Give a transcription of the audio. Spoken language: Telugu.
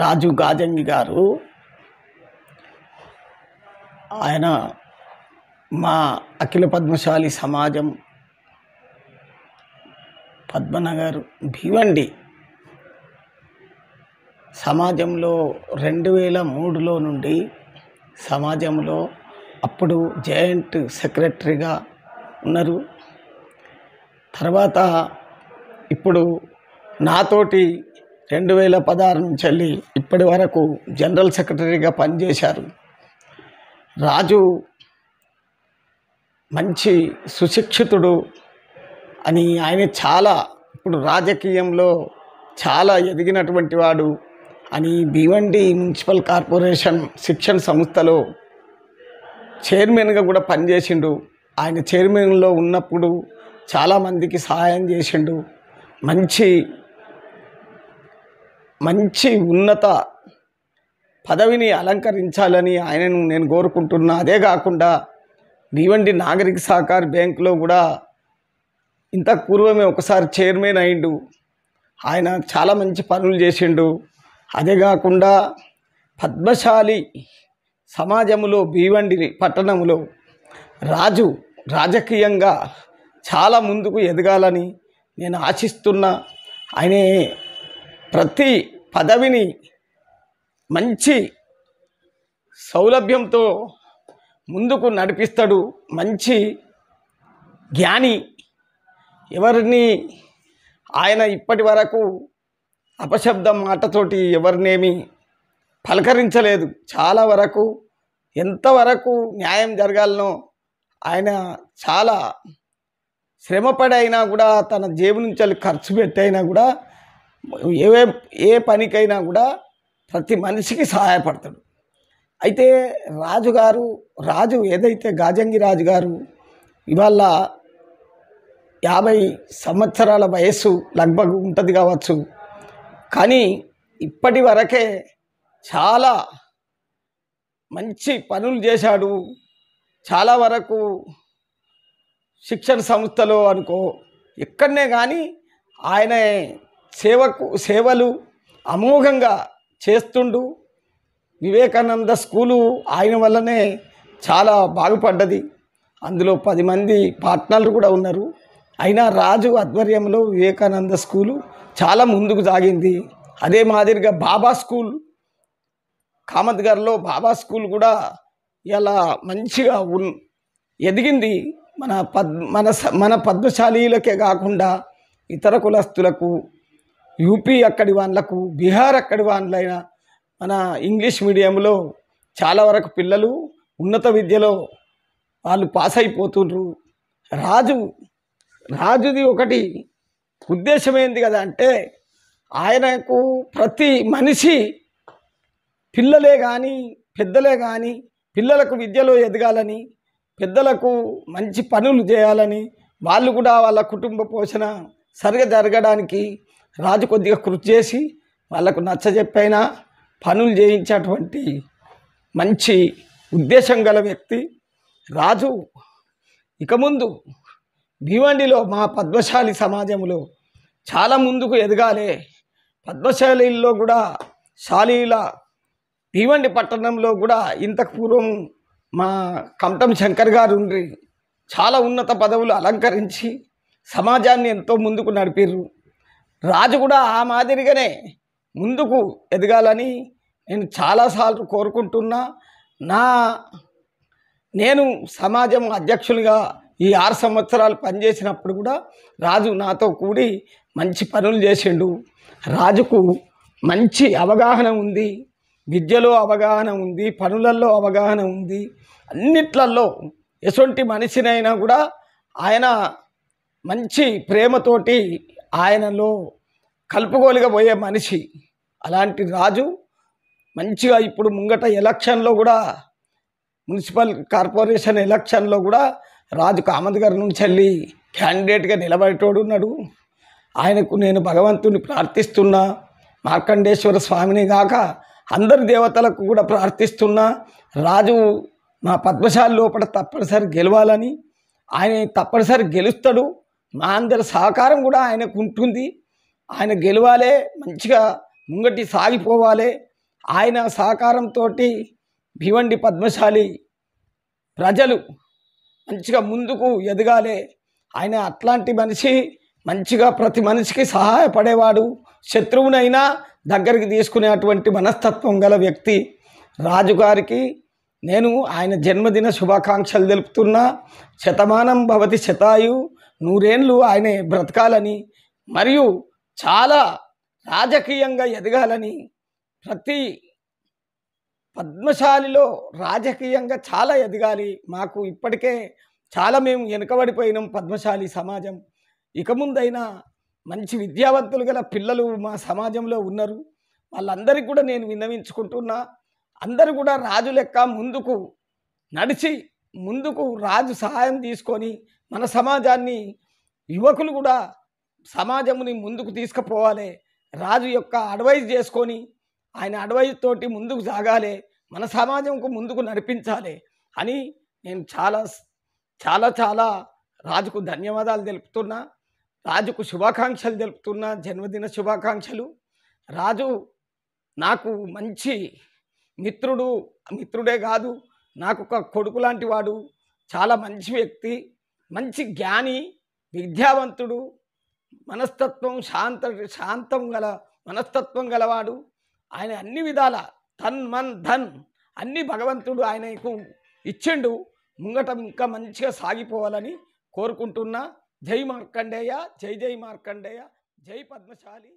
రాజు గాజంగి గారు ఆయన మా అఖిల పద్మశాలి సమాజం పద్మనగర్ భీవండి సమాజంలో రెండు వేల మూడులో నుండి సమాజంలో అప్పుడు జాయింట్ సెక్రటరీగా ఉన్నారు తర్వాత ఇప్పుడు నాతోటి రెండు వేల పదహారు నుంచి వెళ్ళి ఇప్పటి వరకు జనరల్ సెక్రటరీగా పనిచేశారు రాజు మంచి సుశిక్షితుడు అని ఆయన చాలా ఇప్పుడు రాజకీయంలో చాలా ఎదిగినటువంటి వాడు అని భీవండి మున్సిపల్ కార్పొరేషన్ శిక్షణ సంస్థలో చైర్మన్గా కూడా పనిచేసిండు ఆయన చైర్మన్లో ఉన్నప్పుడు చాలామందికి సహాయం చేసిండు మంచి మంచి ఉన్నత పదవిని అలంకరించాలని ఆయనను నేను కోరుకుంటున్నా అదే కాకుండా నీవండి నాగరిక సహకార బ్యాంకులో కూడా ఇంత పూర్వమే ఒకసారి చైర్మన్ అయిండు ఆయన చాలా మంచి పనులు చేసిండు అదే కాకుండా పద్మశాలి సమాజంలో భీవండి పట్టణంలో రాజు రాజకీయంగా చాలా ముందుకు ఎదగాలని నేను ఆశిస్తున్నా ఆయనే ప్రతి పదవిని మంచి సౌలభ్యంతో ముందుకు నడిపిస్తాడు మంచి జ్ఞాని ఎవరిని ఆయన ఇప్పటి వరకు అపశబ్దం మాటతోటి ఎవరినేమి పలకరించలేదు చాలా వరకు ఎంతవరకు న్యాయం జరగాలనో ఆయన చాలా శ్రమపడైనా కూడా తన జేబు నుంచి ఖర్చు పెట్టైనా కూడా ఏ ఏ పనికైనా కూడా ప్రతి మనిషికి సహాయపడతాడు అయితే రాజుగారు రాజు ఏదైతే గాజంగి రాజు గారు ఇవాళ యాభై సంవత్సరాల వయస్సు లగ్భగ్ ఉంటుంది కావచ్చు కానీ ఇప్పటి వరకే చాలా మంచి పనులు చేశాడు చాలా వరకు శిక్షణ సంస్థలో అనుకో ఎక్కడనే కానీ ఆయనే సేవకు సేవలు అమోఘంగా చేస్తుండు వివేకానంద స్కూలు ఆయన వల్లనే చాలా బాగుపడ్డది అందులో పది మంది పార్ట్నర్లు కూడా ఉన్నారు అయినా రాజు ఆధ్వర్యంలో వివేకానంద స్కూలు చాలా ముందుకు సాగింది అదే మాదిరిగా బాబా స్కూల్ కామత్గర్లో బాబా స్కూల్ కూడా ఇలా మంచిగా ఉన్ ఎదిగింది మన పద్ మన మన పద్మశాలీలకే కాకుండా ఇతర కులస్తులకు యూపీ అక్కడి వాళ్ళకు బీహార్ అక్కడి వాళ్ళైన మన ఇంగ్లీష్ మీడియంలో చాలా వరకు పిల్లలు ఉన్నత విద్యలో వాళ్ళు పాస్ అయిపోతుండ్రు రాజు రాజుది ఒకటి ఉద్దేశం ఏంది కదా అంటే ఆయనకు ప్రతి మనిషి పిల్లలే కానీ పెద్దలే కానీ పిల్లలకు విద్యలో ఎదగాలని పెద్దలకు మంచి పనులు చేయాలని వాళ్ళు కూడా వాళ్ళ కుటుంబ పోషణ సరిగ్గా జరగడానికి రాజు కొద్దిగా కృషి చేసి వాళ్ళకు నచ్చజెప్పైనా పనులు చేయించేటువంటి మంచి ఉద్దేశం గల వ్యక్తి రాజు ఇక ముందు భీవండిలో మా పద్మశాలి సమాజంలో చాలా ముందుకు ఎదగాలి పద్మశాలిల్లో కూడా శాలీల భీవండి పట్టణంలో కూడా ఇంతకు పూర్వం మా కమటం శంకర్ గారు చాలా ఉన్నత పదవులు అలంకరించి సమాజాన్ని ఎంతో ముందుకు నడిపారు రాజు కూడా ఆ మాదిరిగానే ముందుకు ఎదగాలని నేను చాలాసార్లు కోరుకుంటున్నా నా నేను సమాజం అధ్యక్షులుగా ఈ ఆరు సంవత్సరాలు పనిచేసినప్పుడు కూడా రాజు నాతో కూడి మంచి పనులు చేసిండు రాజుకు మంచి అవగాహన ఉంది విద్యలో అవగాహన ఉంది పనులలో అవగాహన ఉంది అన్నిట్లలో ఎటువంటి మనిషినైనా కూడా ఆయన మంచి ప్రేమతోటి ఆయనలో కలుపుకోలేకపోయే మనిషి అలాంటి రాజు మంచిగా ఇప్పుడు ముంగట ఎలక్షన్లో కూడా మున్సిపల్ కార్పొరేషన్ ఎలక్షన్లో కూడా రాజు కామత్ గారి నుంచి వెళ్ళి క్యాండిడేట్గా నిలబడేటోడున్నాడు ఆయనకు నేను భగవంతుని ప్రార్థిస్తున్నా మార్కండేశ్వర స్వామిని కాక అందరి దేవతలకు కూడా ప్రార్థిస్తున్నా రాజు మా పద్మశాల లోపల తప్పనిసరి గెలవాలని ఆయన తప్పనిసరి గెలుస్తాడు మా అందరి సహకారం కూడా ఆయనకు ఉంటుంది ఆయన గెలవాలి మంచిగా ముంగటి సాగిపోవాలి ఆయన సహకారంతో భివండి పద్మశాలి ప్రజలు మంచిగా ముందుకు ఎదగాలి ఆయన అట్లాంటి మనిషి మంచిగా ప్రతి మనిషికి సహాయపడేవాడు శత్రువునైనా దగ్గరికి తీసుకునేటువంటి మనస్తత్వం గల వ్యక్తి రాజుగారికి నేను ఆయన జన్మదిన శుభాకాంక్షలు తెలుపుతున్నా శతమానం భవతి శతాయు నూరేండ్లు ఆయనే బ్రతకాలని మరియు చాలా రాజకీయంగా ఎదగాలని ప్రతి పద్మశాలిలో రాజకీయంగా చాలా ఎదగాలి మాకు ఇప్పటికే చాలా మేము వెనుకబడిపోయినాం పద్మశాలి సమాజం ఇక ముందైనా మంచి విద్యావంతులు గల పిల్లలు మా సమాజంలో ఉన్నారు వాళ్ళందరికీ కూడా నేను విన్నవించుకుంటున్నా అందరూ కూడా రాజు లెక్క ముందుకు నడిచి ముందుకు రాజు సహాయం తీసుకొని మన సమాజాన్ని యువకులు కూడా సమాజముని ముందుకు తీసుకుపోవాలి రాజు యొక్క అడ్వైజ్ చేసుకొని ఆయన అడ్వైజ్ తోటి ముందుకు సాగాలి మన సమాజంకు ముందుకు నడిపించాలి అని నేను చాలా చాలా చాలా రాజుకు ధన్యవాదాలు తెలుపుతున్నా రాజుకు శుభాకాంక్షలు తెలుపుతున్నా జన్మదిన శుభాకాంక్షలు రాజు నాకు మంచి మిత్రుడు మిత్రుడే కాదు నాకు ఒక కొడుకు లాంటి వాడు చాలా మంచి వ్యక్తి మంచి జ్ఞాని విద్యావంతుడు మనస్తత్వం శాంత శాంతం గల మనస్తత్వం గలవాడు ఆయన అన్ని విధాల తన్ మన్ ధన్ అన్ని భగవంతుడు ఆయన ఇచ్చిండు ముంగట ఇంకా మంచిగా సాగిపోవాలని కోరుకుంటున్నా జై మార్కండేయ జై జై మార్కండేయ జై పద్మశాలి